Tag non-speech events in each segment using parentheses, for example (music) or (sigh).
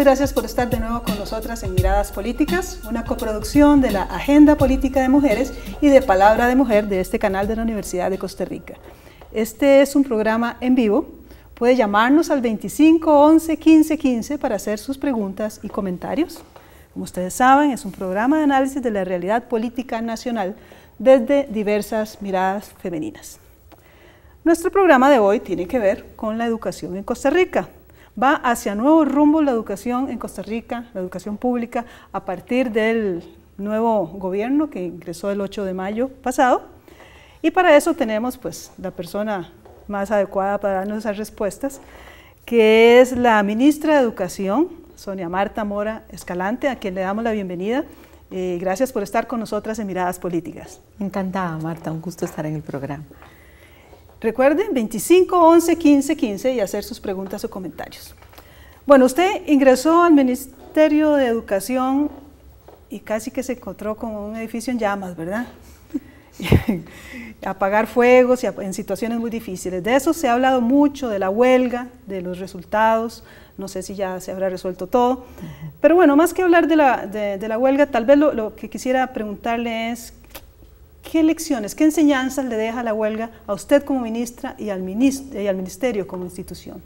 gracias por estar de nuevo con nosotras en Miradas Políticas, una coproducción de la Agenda Política de Mujeres y de Palabra de Mujer de este canal de la Universidad de Costa Rica. Este es un programa en vivo. Puede llamarnos al 25 11 15 15 para hacer sus preguntas y comentarios. Como ustedes saben, es un programa de análisis de la realidad política nacional desde diversas miradas femeninas. Nuestro programa de hoy tiene que ver con la educación en Costa Rica, va hacia nuevo rumbo la educación en Costa Rica, la educación pública, a partir del nuevo gobierno que ingresó el 8 de mayo pasado. Y para eso tenemos pues la persona más adecuada para darnos esas respuestas, que es la ministra de Educación, Sonia Marta Mora Escalante, a quien le damos la bienvenida. Eh, gracias por estar con nosotras en Miradas Políticas. Encantada, Marta, un gusto estar en el programa. Recuerden, 25 11 15 15 y hacer sus preguntas o comentarios. Bueno, usted ingresó al Ministerio de Educación y casi que se encontró con un edificio en llamas, ¿verdad? (laughs) apagar fuegos y en situaciones muy difíciles. De eso se ha hablado mucho, de la huelga, de los resultados. No sé si ya se habrá resuelto todo. Pero bueno, más que hablar de la, huelga, tal vez lo, lo, que quisiera preguntarle es ¿Qué lecciones, qué enseñanzas le deja la huelga a usted como ministra y al, ministerio como institución?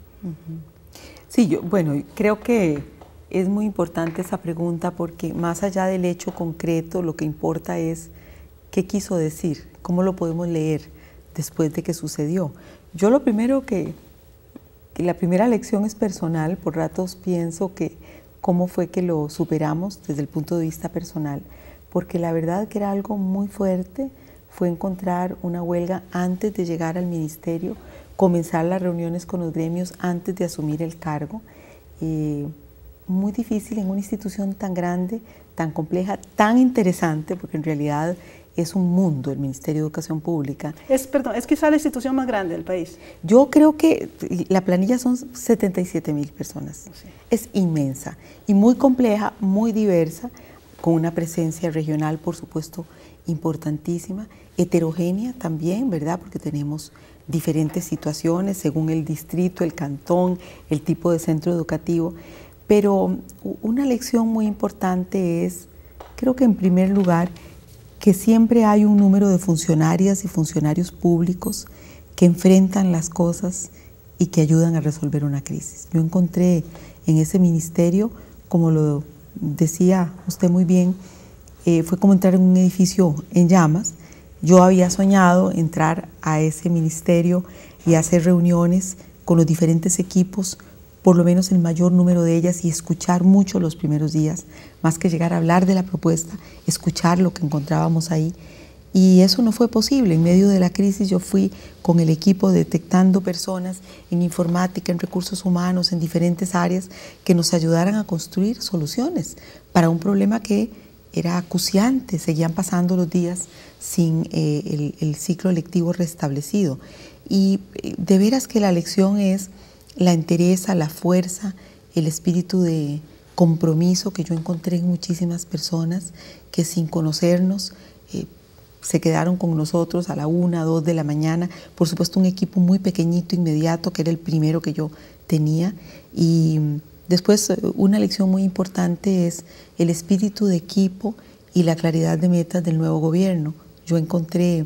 Sí, yo, bueno, creo que es muy importante esa pregunta porque más allá del hecho concreto, lo que importa es qué quiso decir, cómo lo podemos leer después de que sucedió. Yo lo primero que la primera lección es personal, por ratos pienso que cómo fue que lo superamos desde el punto de vista personal porque la verdad que era algo muy fuerte fue encontrar una huelga antes de llegar al ministerio, comenzar las reuniones con los gremios antes de asumir el cargo. Eh, muy difícil en una institución tan grande, tan compleja, tan interesante, porque en realidad es un mundo el Ministerio de Educación Pública. Es, perdón, es quizá la institución más grande del país. Yo creo que la planilla son 77 mil personas. Es inmensa y muy compleja, muy diversa, con una presencia regional, por supuesto, importantísima, heterogénea también, ¿verdad? Porque tenemos diferentes situaciones según el distrito, el cantón, el tipo de centro educativo. Pero una lección muy importante es, creo que en primer lugar, que siempre hay un número de funcionarias y funcionarios públicos que enfrentan las cosas y que ayudan a resolver una crisis. Yo encontré en ese ministerio, como lo decía usted muy bien, eh, fue como entrar en un edificio en llamas. Yo había soñado entrar a ese ministerio y hacer reuniones con los diferentes equipos, por lo menos el mayor número de ellas, y escuchar mucho los primeros días, más que llegar a hablar de la propuesta, escuchar lo que encontrábamos ahí. Y eso no fue posible. En medio de la crisis yo fui con el equipo detectando personas en informática, en recursos humanos, en diferentes áreas que nos ayudaran a construir soluciones para un problema que era acuciante. Seguían pasando los días sin eh, el, ciclo electivo restablecido. Y eh, de veras que la lección es la entereza, la fuerza, el espíritu de compromiso que yo encontré en muchísimas personas que sin conocernos... Eh, se quedaron con nosotros a la una, dos de la mañana. Por supuesto, un equipo muy pequeñito, inmediato, que era el primero que yo tenía. Y después, una lección muy importante es el espíritu de equipo y la claridad de metas del nuevo gobierno. Yo encontré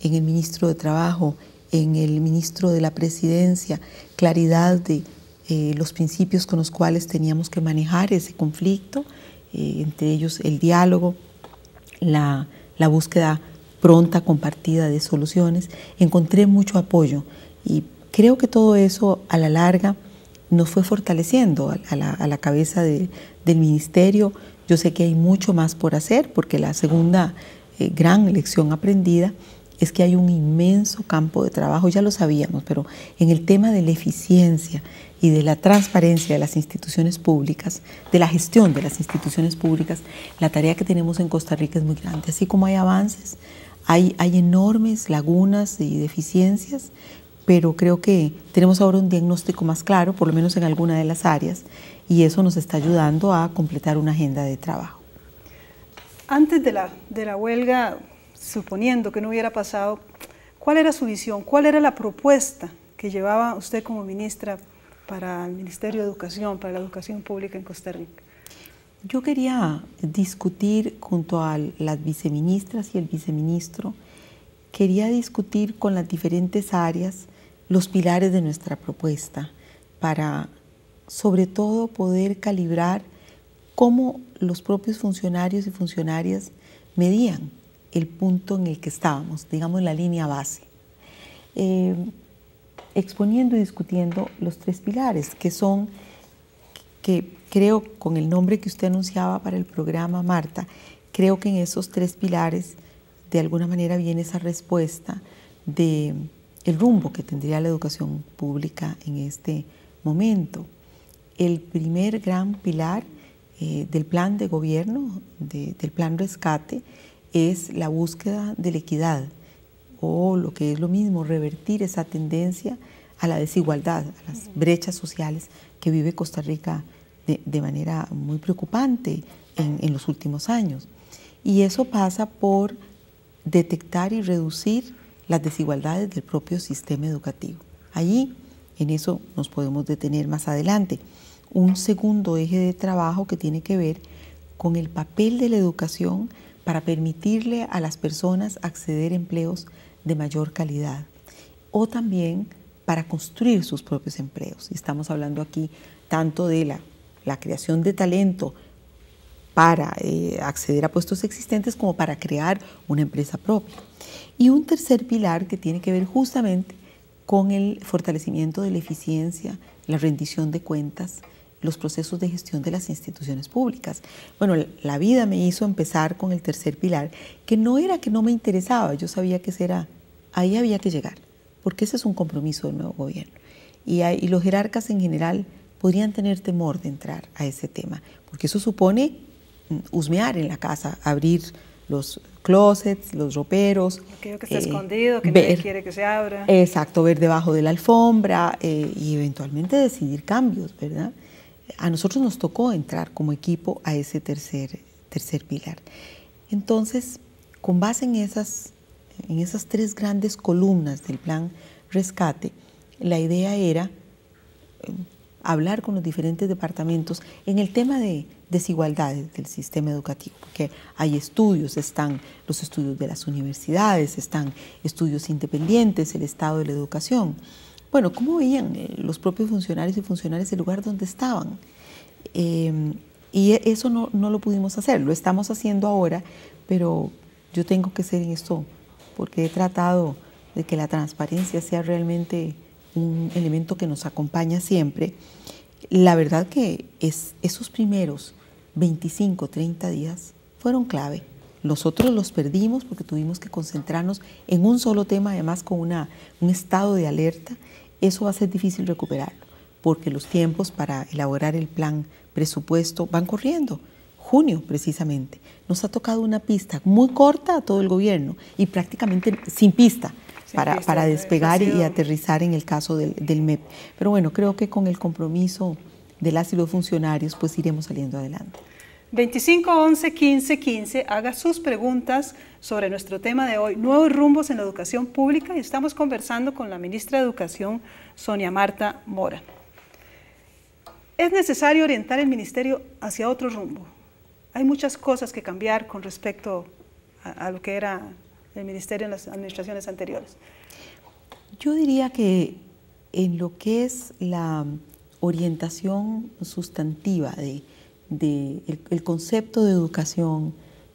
en el ministro de Trabajo, en el ministro de la Presidencia, claridad de eh, los principios con los cuales teníamos que manejar ese conflicto, eh, entre ellos el diálogo, la la búsqueda pronta, compartida de soluciones, encontré mucho apoyo y creo que todo eso a la larga nos fue fortaleciendo a la, cabeza del ministerio. Yo sé que hay mucho más por hacer porque la segunda eh, gran lección aprendida es que hay un inmenso campo de trabajo, ya lo sabíamos, pero en el tema de la eficiencia y de la transparencia de las instituciones públicas, de la gestión de las instituciones públicas, la tarea que tenemos en Costa Rica es muy grande. Así como hay avances, hay, hay enormes lagunas y deficiencias, pero creo que tenemos ahora un diagnóstico más claro, por lo menos en alguna de las áreas, y eso nos está ayudando a completar una agenda de trabajo. Antes de de la huelga, suponiendo que no hubiera pasado, ¿cuál era su visión? ¿Cuál era la propuesta que llevaba usted como ministra para el Ministerio de Educación, para la educación pública en Costa Rica? Yo quería discutir junto a las viceministras y el viceministro, quería discutir con las diferentes áreas los pilares de nuestra propuesta para sobre todo poder calibrar cómo los propios funcionarios y funcionarias medían el punto en el que estábamos, digamos la línea base, eh, exponiendo y discutiendo los tres pilares, que son, que creo con el nombre que usted anunciaba para el programa, Marta, creo que en esos tres pilares de alguna manera viene esa respuesta de el rumbo que tendría la educación pública en este momento. El primer gran pilar eh, del plan de gobierno, del plan rescate, es la búsqueda de la equidad o lo que es lo mismo, revertir esa tendencia a la desigualdad, a las brechas sociales que vive Costa Rica de, manera muy preocupante en los últimos años. Y eso pasa por detectar y reducir las desigualdades del propio sistema educativo. Allí, en eso nos podemos detener más adelante. Un segundo eje de trabajo que tiene que ver con el papel de la educación para permitirle a las personas acceder a empleos de mayor calidad o también para construir sus propios empleos. Estamos hablando aquí tanto de la, creación de talento para eh, acceder a puestos existentes como para crear una empresa propia. Y un tercer pilar que tiene que ver justamente con el fortalecimiento de la eficiencia, la rendición de cuentas, los procesos de gestión de las instituciones públicas. Bueno, la vida me hizo empezar con el tercer pilar, que no era que no me interesaba, yo sabía que será ahí había que llegar, porque ese es un compromiso del nuevo gobierno. Y, los jerarcas en general podrían tener temor de entrar a ese tema, porque eso supone mm, husmear en la casa, abrir los closets, los roperos. Aquello que está eh, escondido, que quiere que se abra. Exacto, ver debajo de la alfombra eh, y eventualmente decidir cambios, ¿verdad? a nosotros nos tocó entrar como equipo a ese tercer, pilar. Entonces, con base en esas, en esas tres grandes columnas del plan rescate, la idea era eh, hablar con los diferentes departamentos en el tema de desigualdades del sistema educativo, porque hay estudios, están los estudios de las universidades, están estudios independientes, el estado de la educación. Bueno, ¿cómo veían eh, los propios funcionarios y funcionarias el lugar donde estaban? Em, y e, eso no, no, lo pudimos hacer, lo estamos haciendo ahora, pero yo tengo que ser en esto, porque he tratado de que la transparencia sea realmente un elemento que nos acompaña siempre. La verdad que es, esos primeros 25, 30 días fueron clave. Nosotros los perdimos porque tuvimos que concentrarnos en un solo tema, además con una, un estado de alerta eso va a ser difícil recuperarlo, porque los tiempos para elaborar el plan presupuesto van corriendo. Junio, precisamente, nos ha tocado una pista muy corta a todo el gobierno y prácticamente sin pista. Para, despegar y aterrizar en el caso del, del, MEP. Pero bueno, creo que con el compromiso de las y los funcionarios, pues iremos saliendo adelante. 25 11 15 15 haga sus preguntas sobre nuestro tema de hoy, nuevos rumbos en la educación pública y estamos conversando con la ministra de Educación, Sonia Marta Mora. Es necesario orientar el ministerio hacia otro rumbo. Hay muchas cosas que cambiar con respecto a, a lo que era el ministerio en las administraciones anteriores. Yo diría que en lo que es la orientación sustantiva de del el, concepto de educación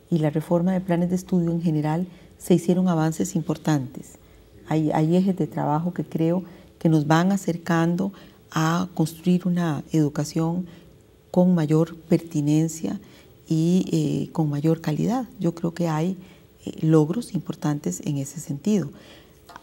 y la reforma de planes de estudio en general, se hicieron avances importantes. Hay, ejes de trabajo que creo que nos van acercando a construir una educación con mayor pertinencia y eh, con mayor calidad. Yo creo que hay eh, logros importantes en ese sentido.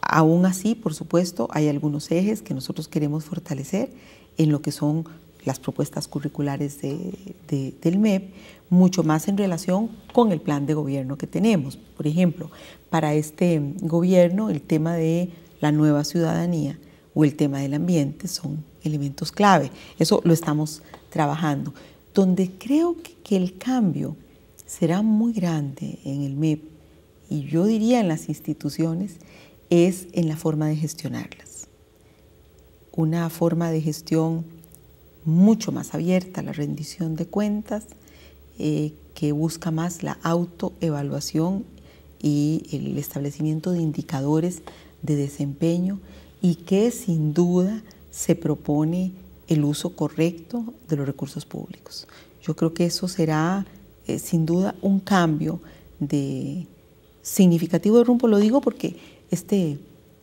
Aún así, por supuesto, hay algunos ejes que nosotros queremos fortalecer en lo que son las propuestas curriculares del MEP, mucho más en relación con el plan de gobierno que tenemos. Por ejemplo, para este gobierno el tema de la nueva ciudadanía o el tema del ambiente son elementos clave. Eso lo estamos trabajando. Donde creo que, que el cambio será muy grande en el MEP y yo diría en las instituciones es en la forma de gestionarlas. Una forma de gestión mucho más abierta a la rendición de cuentas, eh, que busca más la autoevaluación y el establecimiento de indicadores de desempeño y que sin duda se propone el uso correcto de los recursos públicos. Yo creo que eso será eh, sin duda un cambio de significativo de rumbo, lo digo porque este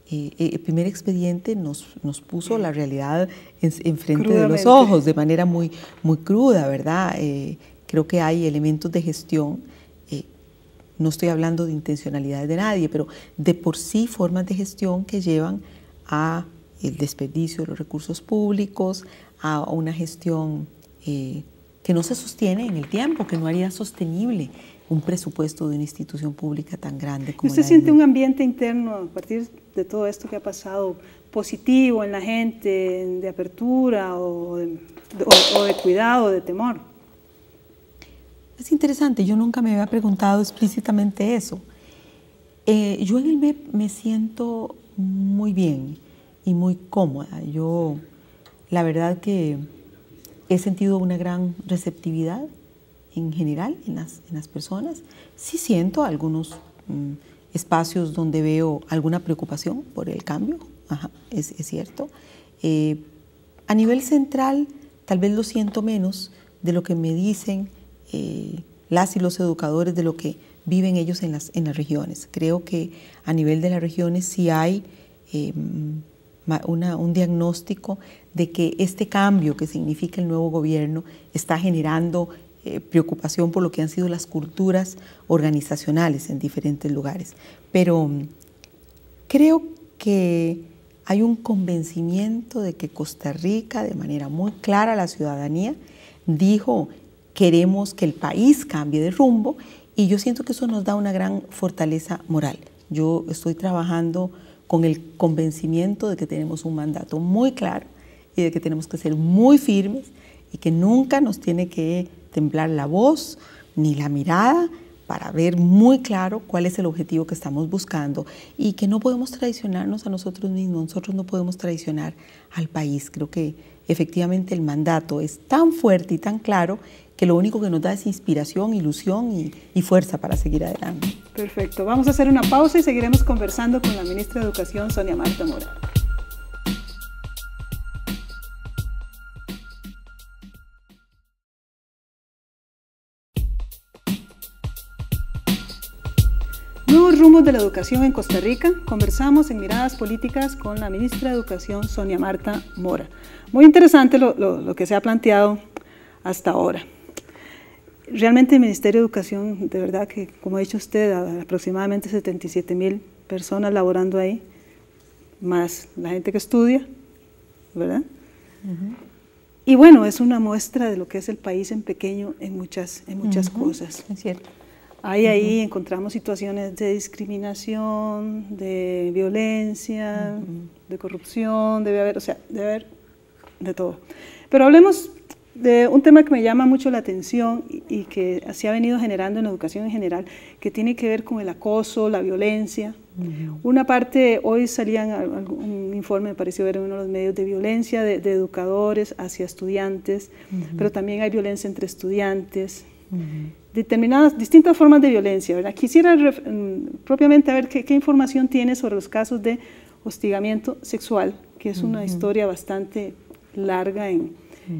el primer expediente nos, puso la realidad enfrente de los ojos de manera muy, muy cruda, ¿verdad? Eh, creo que hay elementos de gestión, eh, no estoy hablando de intencionalidades de nadie, pero de por sí formas de gestión que llevan a el desperdicio de los recursos públicos, a una gestión eh, que no se sostiene en el tiempo, que no haría sostenible un presupuesto de una institución pública tan grande como ¿Y usted siente un ambiente interno a partir de todo esto que ha pasado positivo en la gente, de apertura o de, de cuidado, de temor? Es interesante, yo nunca me había preguntado explícitamente eso. Eh, yo en el MEP me siento muy bien y muy cómoda. Yo, la verdad que he sentido una gran receptividad en general en las, personas. Sí siento algunos mm, espacios donde veo alguna preocupación por el cambio, es, cierto. Eh, a nivel central, tal vez lo siento menos de lo que me dicen eh, las y los educadores, de lo que viven ellos en las, en las regiones. Creo que a nivel de las regiones sí hay em, un diagnóstico de que este cambio que significa el nuevo gobierno está generando eh, preocupación por lo que han sido las culturas organizacionales en diferentes lugares. Pero mm, creo que hay un convencimiento de que Costa Rica, de manera muy clara, la ciudadanía dijo, queremos que el país cambie de rumbo y yo siento que eso nos da una gran fortaleza moral. Yo estoy trabajando con el convencimiento de que tenemos un mandato muy claro y de que tenemos que ser muy firmes y que nunca nos tiene que temblar la voz ni la mirada para ver muy claro cuál es el objetivo que estamos buscando y que no podemos traicionarnos a nosotros mismos, nosotros no podemos traicionar al país. Creo que efectivamente el mandato es tan fuerte y tan claro que lo único que nos da es inspiración, ilusión y, fuerza para seguir adelante. Perfecto, vamos a hacer una pausa y seguiremos conversando con la ministra de Educación, Sonia Marta Morales. de la educación en Costa Rica, conversamos en Miradas Políticas con la ministra de Educación, Sonia Marta Mora. Muy interesante lo, que se ha planteado hasta ahora. Realmente el Ministerio de Educación, de verdad que, como ha dicho usted, aproximadamente 77 mil personas laborando ahí, más la gente que estudia, ¿verdad? Y bueno, es una muestra de lo que es el país en pequeño en muchas, en muchas cosas. Es cierto. Ahí, encontramos situaciones de discriminación, de violencia, de corrupción, debe haber, o sea, debe haber de todo. Pero hablemos de un tema que me llama mucho la atención y, que así ha venido generando en la educación en general, que tiene que ver con el acoso, la violencia. Una parte, hoy salían un informe, me pareció ver en uno de los medios, de violencia de, educadores hacia estudiantes, pero también hay violencia entre estudiantes determinadas, distintas formas de violencia. ¿verdad? Quisiera mm, propiamente ver qué, información tiene sobre los casos de hostigamiento sexual, que es una historia bastante larga en,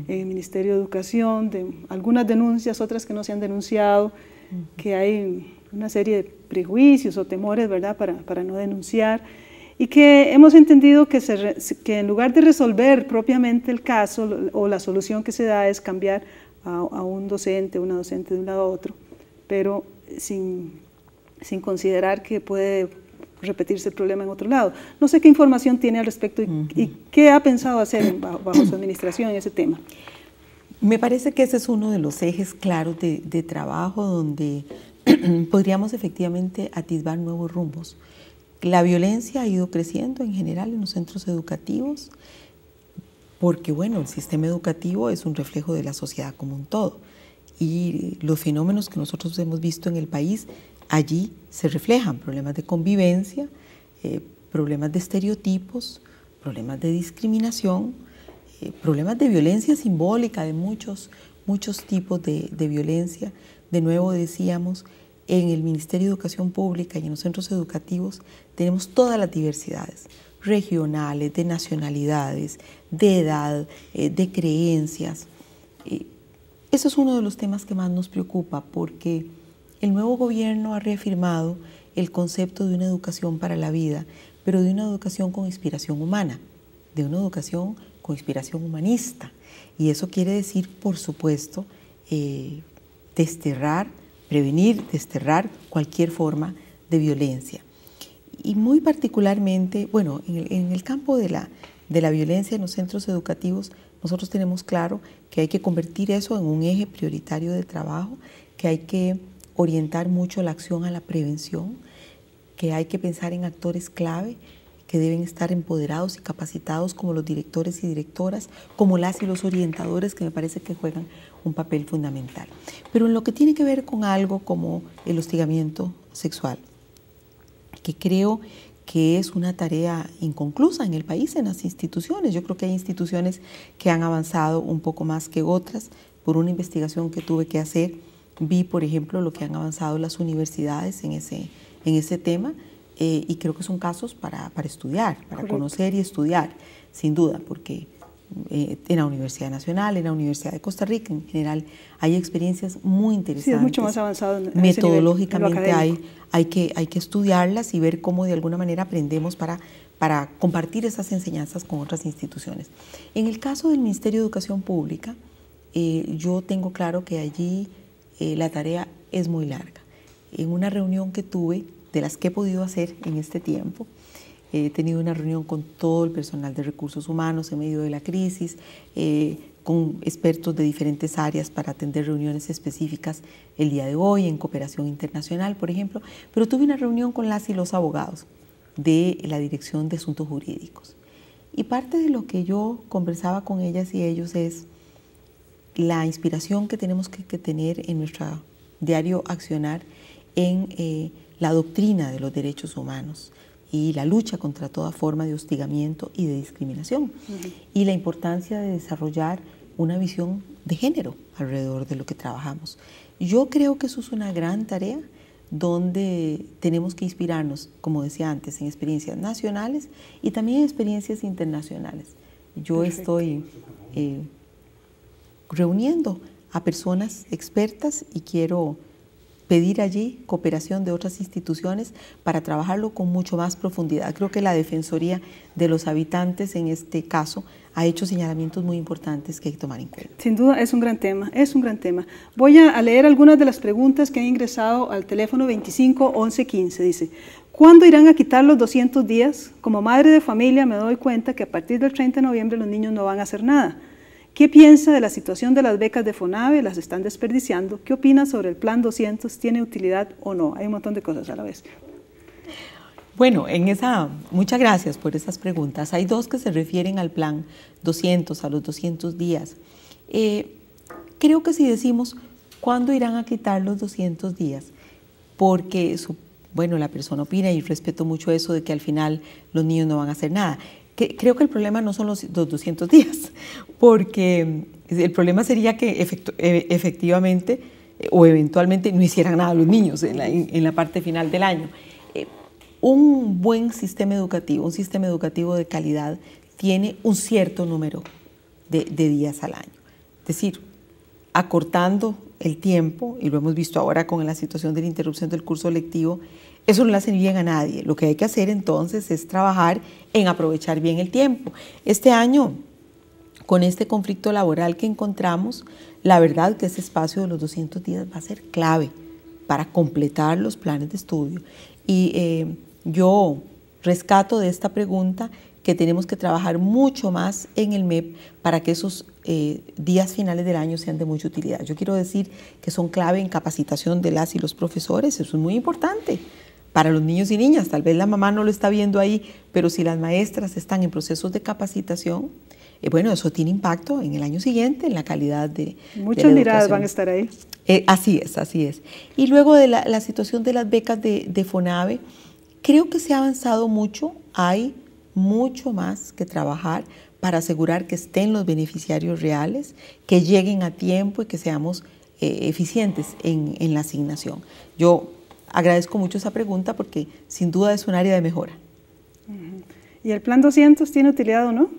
el Ministerio de Educación, de algunas denuncias, otras que no se han denunciado, que hay una serie de prejuicios o temores ¿verdad? Para, no denunciar y que hemos entendido que, que en lugar de resolver propiamente el caso o la solución que se da es cambiar a, un docente, una docente de un lado a otro, pero sin, considerar que puede repetirse el problema en otro lado. No sé qué información tiene al respecto y, qué ha pensado hacer bajo, su administración en ese tema. Me parece que ese es uno de los ejes claros de, de trabajo donde (clears throat) podríamos efectivamente atisbar nuevos rumbos. La violencia ha ido creciendo en general en los centros educativos porque bueno, el sistema educativo es un reflejo de la sociedad como un todo y los fenómenos que nosotros hemos visto en el país allí se reflejan, problemas de convivencia, eh, problemas de estereotipos, problemas de discriminación, eh, problemas de violencia simbólica, de muchos, muchos tipos de violencia. De nuevo decíamos, en el Ministerio de Educación Pública y en los centros educativos tenemos todas las diversidades, regionales, de nacionalidades, de edad, eh, de creencias. eso es uno de los temas que más nos preocupa porque el nuevo gobierno ha reafirmado el concepto de una educación para la vida, pero de una educación con inspiración humana, de una educación con inspiración humanista. Y eso quiere decir, por supuesto, eh, desterrar, prevenir, desterrar cualquier forma de violencia y muy particularmente, bueno, en el, campo de la, de la violencia en los centros educativos, nosotros tenemos claro que hay que convertir eso en un eje prioritario de trabajo, que hay que orientar mucho la acción a la prevención, que hay que pensar en actores clave que deben estar empoderados y capacitados como los directores y directoras, como las y los orientadores, que me parece que juegan un papel fundamental. Pero en lo que tiene que ver con algo como el hostigamiento sexual, que creo que es una tarea inconclusa en el país, en las instituciones. Yo creo que hay instituciones que han avanzado un poco más que otras. Por una investigación que tuve que hacer, vi, por ejemplo, lo que han avanzado las universidades en ese, en ese tema eh, y creo que son casos para, para estudiar, para conocer y estudiar, sin duda, porque eh, en la Universidad Nacional, en la Universidad de Costa Rica en general, hay experiencias muy interesantes. Sí, es mucho más avanzado. En Metodológicamente hay, hay, que, hay que estudiarlas y ver cómo de alguna manera aprendemos para, para compartir esas enseñanzas con otras instituciones. En el caso del Ministerio de Educación Pública, eh, yo tengo claro que allí eh, la tarea es muy larga. En una reunión que tuve, de las que he podido hacer en este tiempo, eh, he tenido una reunión con todo el personal de recursos humanos en medio de la crisis, eh, con expertos de diferentes áreas para atender reuniones específicas el día de hoy, en cooperación internacional, por ejemplo. Pero tuve una reunión con las y los abogados de la Dirección de Asuntos Jurídicos. Y parte de lo que yo conversaba con ellas y ellos es la inspiración que tenemos que, tener en nuestro diario accionar en eh, la doctrina de los derechos humanos, y la lucha contra toda forma de hostigamiento y de discriminación y la importancia de desarrollar una visión de género alrededor de lo que trabajamos. Yo creo que eso es una gran tarea donde tenemos que inspirarnos, como decía antes, en experiencias nacionales y también en experiencias internacionales. Yo estoy eh, reuniendo a personas expertas y quiero pedir allí cooperación de otras instituciones para trabajarlo con mucho más profundidad. Creo que la Defensoría de los Habitantes en este caso ha hecho señalamientos muy importantes que hay que tomar en cuenta. Sin duda es un gran tema, es un gran tema. Voy a leer algunas de las preguntas que han ingresado al teléfono 25 Dice, ¿cuándo irán a quitar los 200 días? Como madre de familia me doy cuenta que a partir del 30 de noviembre los niños no van a hacer nada. ¿Qué piensa de la situación de las becas de FONAVE? ¿Las están desperdiciando? ¿Qué opina sobre el Plan 200? ¿Tiene utilidad o no? Hay un montón de cosas a la vez. Bueno, en esa, muchas gracias por esas preguntas. Hay dos que se refieren al Plan 200, a los 200 días. Eh, creo que si decimos cuándo irán a quitar los 200 días, porque bueno, la persona opina y respeto mucho eso de que al final los niños no van a hacer nada creo que el problema no son los, 200 días, (laughs) porque el problema sería que e, efectivamente eh, o eventualmente no hicieran nada los niños en la, parte final del año. Eh, un buen sistema educativo, un sistema educativo de calidad, tiene un cierto número de días al año. Es decir, acortando el tiempo, y lo hemos visto ahora con la situación de la interrupción del curso lectivo, eso no le hace bien a nadie. Lo que hay que hacer entonces es trabajar en aprovechar bien el tiempo. Este año, con este conflicto laboral que encontramos, la verdad que ese espacio de los 200 días va a ser clave para completar los planes de estudio. Y eh, yo rescato de esta pregunta que tenemos que trabajar mucho más en el MEP para que esos eh, días finales del año sean de mucha utilidad. Yo quiero decir que son clave en capacitación de las y los profesores, eso es muy importante para los niños y niñas. Tal vez la mamá no lo está viendo ahí, pero si las maestras están en procesos de capacitación, eh, bueno, eso tiene impacto en el año siguiente, en la calidad de... Muchas miradas van a estar ahí. Eh, así es, así es. Y luego de la, situación de las becas de, FONAVE, creo que se ha avanzado mucho, hay mucho más que trabajar para asegurar que estén los beneficiarios reales, que lleguen a tiempo y que seamos eh, eficientes en, en la asignación. Yo agradezco mucho esa pregunta porque sin duda es un área de mejora. ¿Y el plan 200 tiene utilidad o no?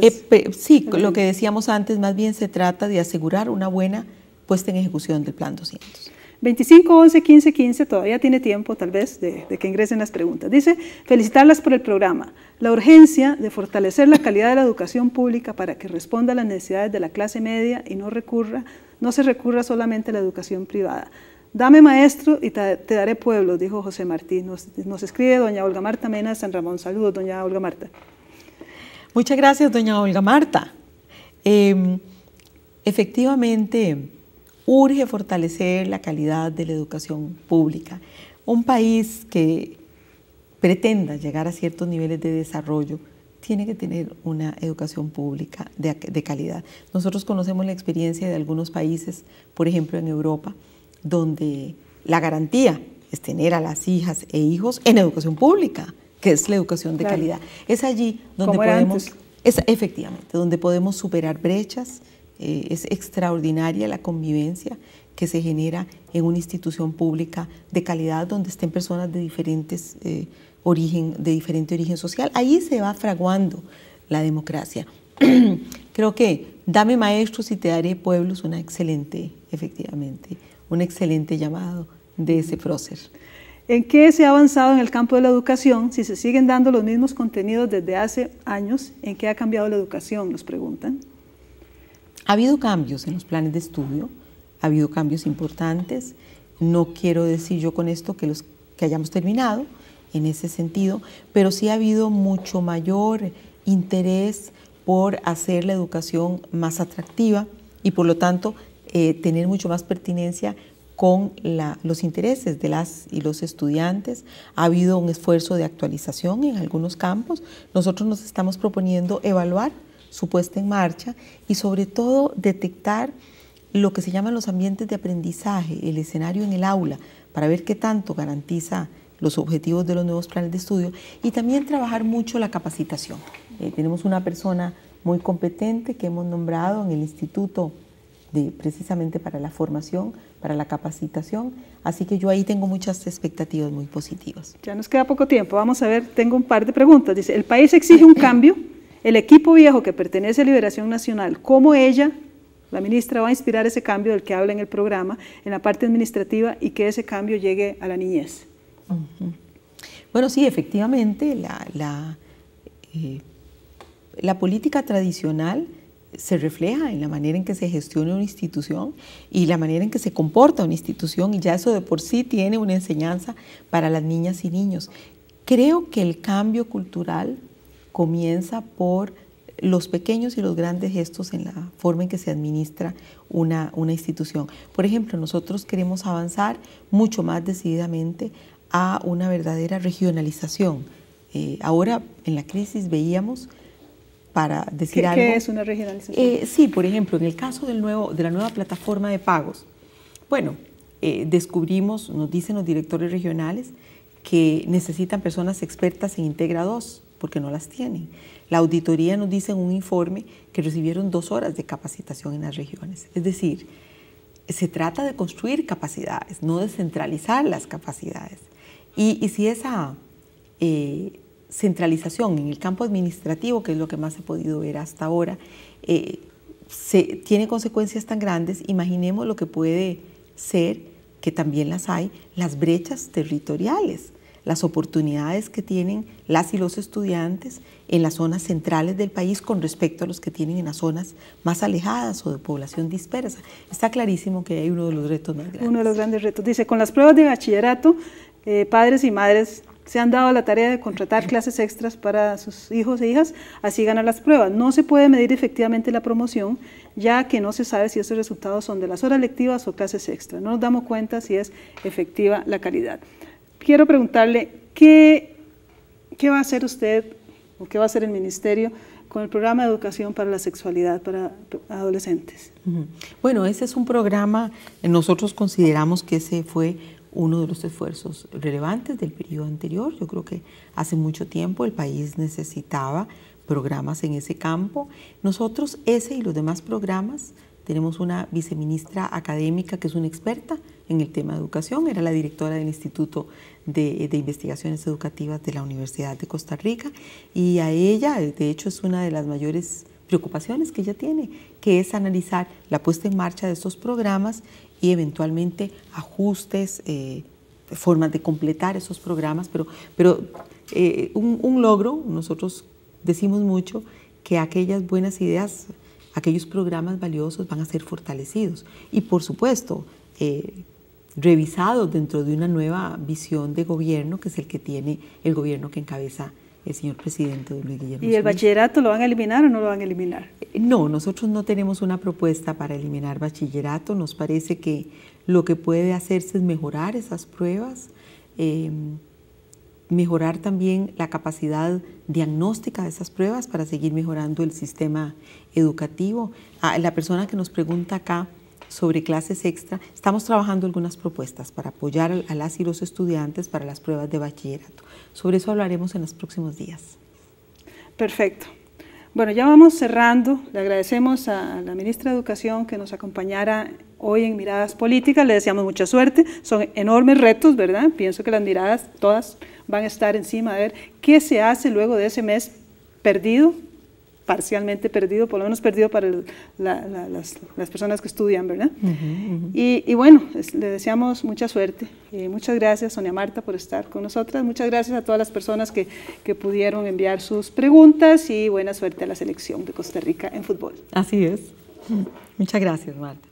Eh, sí, lo que decíamos antes, más bien se trata de asegurar una buena puesta en ejecución del plan 200. 25, 11, 15, 15, todavía tiene tiempo tal vez de, de, que ingresen las preguntas. Dice, felicitarlas por el programa. La urgencia de fortalecer la calidad de la educación pública para que responda a las necesidades de la clase media y no, recurra, no se recurra solamente a la educación privada. Dame maestro y te, daré pueblo, dijo José Martí. Nos, escribe doña Olga Marta Mena San Ramón. Saludos, doña Olga Marta. Muchas gracias, doña Olga Marta. Em, efectivamente, urge fortalecer la calidad de la educación pública. Un país que pretenda llegar a ciertos niveles de desarrollo tiene que tener una educación pública de, de calidad. Nosotros conocemos la experiencia de algunos países, por ejemplo en Europa, donde la garantía es tener a las hijas e hijos en educación pública, que es la educación de calidad. Es allí donde podemos, efectivamente, donde podemos superar brechas. Eh, es extraordinaria la convivencia que se genera en una institución pública de calidad donde estén personas de diferentes eh, origen, de diferente origen social. Ahí se va fraguando la democracia. (clears throat) Creo que Dame Maestros y Te Daré Pueblos, una excelente, efectivamente, un excelente llamado de ese prócer. ¿En qué se ha avanzado en el campo de la educación? Si se siguen dando los mismos contenidos desde hace años, ¿en qué ha cambiado la educación? Nos preguntan. Ha habido cambios en los planes de estudio, ha habido cambios importantes. No quiero decir yo con esto que los que hayamos terminado en ese sentido, pero sí ha habido mucho mayor interés por hacer la educación más atractiva y por lo tanto eh, tener mucho más pertinencia con los intereses de las y los estudiantes. Ha habido un esfuerzo de actualización en algunos campos. Nosotros nos estamos proponiendo evaluar su puesta en marcha y sobre todo detectar lo que se llaman los ambientes de aprendizaje, el escenario en el aula, para ver qué tanto garantiza los objetivos de los nuevos planes de estudio y también trabajar mucho la capacitación. Eh, tenemos una persona muy competente que hemos nombrado en el Instituto precisamente para la formación, para la capacitación. Así que yo ahí tengo muchas expectativas muy positivas. Ya nos queda poco tiempo. Vamos a ver, tengo un par de preguntas. Dice, ¿el país exige un cambio? El equipo viejo que pertenece a Liberación Nacional, ¿cómo ella, la ministra, va a inspirar ese cambio del que habla en el programa, en la parte administrativa y que ese cambio llegue a la niñez? Bueno, sí, efectivamente, la, la, eh, la política tradicional se refleja en la manera en que se gestiona una institución y la manera en que se comporta una institución y ya eso de por sí tiene una enseñanza para las niñas y niños. Creo que el cambio cultural comienza por los pequeños y los grandes gestos en la forma en que se administra una, institución. Por ejemplo, nosotros queremos avanzar mucho más decididamente a una verdadera regionalización. Eh, ahora en la crisis veíamos para decir ¿Qué, algo. ¿Qué es una regionalización? Eh, sí, por ejemplo, en el caso del nuevo, de la nueva plataforma de pagos, bueno, eh, descubrimos, nos dicen los directores regionales, que necesitan personas expertas en Integra 2, porque no las tienen. La auditoría nos dice en un informe que recibieron dos horas de capacitación en las regiones. Es decir, se trata de construir capacidades, no de centralizar las capacidades. Y, si esa eh, centralización en el campo administrativo, que es lo que más he podido ver hasta ahora, eh, se, tiene consecuencias tan grandes, imaginemos lo que puede ser, que también las hay, las brechas territoriales, las oportunidades que tienen las y los estudiantes en las zonas centrales del país con respecto a los que tienen en las zonas más alejadas o de población dispersa. Está clarísimo que hay uno de los retos más grandes. Uno de los grandes retos. Dice, con las pruebas de bachillerato, eh, padres y madres se han dado la tarea de contratar clases extras para sus hijos e hijas, así ganan las pruebas. No se puede medir efectivamente la promoción, ya que no se sabe si esos resultados son de las horas lectivas o clases extras. No nos damos cuenta si es efectiva la calidad. Quiero preguntarle, ¿qué, qué va a hacer usted o qué va a hacer el Ministerio con el programa de educación para la sexualidad para adolescentes? Bueno, ese es un programa, nosotros consideramos que ese fue uno de los esfuerzos relevantes del periodo anterior. Yo creo que hace mucho tiempo el país necesitaba programas en ese campo. Nosotros, ese y los demás programas, tenemos una viceministra académica que es una experta en el tema de educación, era la directora del Instituto de, de, Investigaciones Educativas de la Universidad de Costa Rica y a ella, de hecho, es una de las mayores preocupaciones que ella tiene, que es analizar la puesta en marcha de estos programas y eventualmente ajustes, eh, formas de completar esos programas, pero, pero eh, un, logro, nosotros decimos mucho que aquellas buenas ideas, aquellos programas valiosos van a ser fortalecidos y por supuesto eh, revisados dentro de una nueva visión de gobierno que es el que tiene el gobierno que encabeza el señor presidente Luis Guillermo. ¿Y el bachillerato lo van a eliminar o no lo van a eliminar? Eh, no, nosotros no tenemos una propuesta para eliminar bachillerato. Nos parece que lo que puede hacerse es mejorar esas pruebas, em, mejorar también la capacidad diagnóstica de esas pruebas para seguir mejorando el sistema educativo. Ah, la persona que nos pregunta acá, sobre clases extra, estamos trabajando algunas propuestas para apoyar a las y los estudiantes para las pruebas de bachillerato. Sobre eso hablaremos en los próximos días. Perfecto. Bueno, ya vamos cerrando. Le agradecemos a la ministra de Educación que nos acompañara hoy en Miradas Políticas. Le deseamos mucha suerte. Son enormes retos, ¿verdad? Pienso que las miradas todas van a estar encima de ver qué se hace luego de ese mes perdido parcialmente perdido, por lo menos perdido para las, personas que estudian, ¿verdad? Y, bueno, le deseamos mucha suerte. y eh, muchas gracias, Sonia Marta, por estar con nosotras. Muchas gracias a todas las personas que, pudieron enviar sus preguntas y buena suerte a la selección de Costa Rica en fútbol. Así es. Muchas gracias, Marta.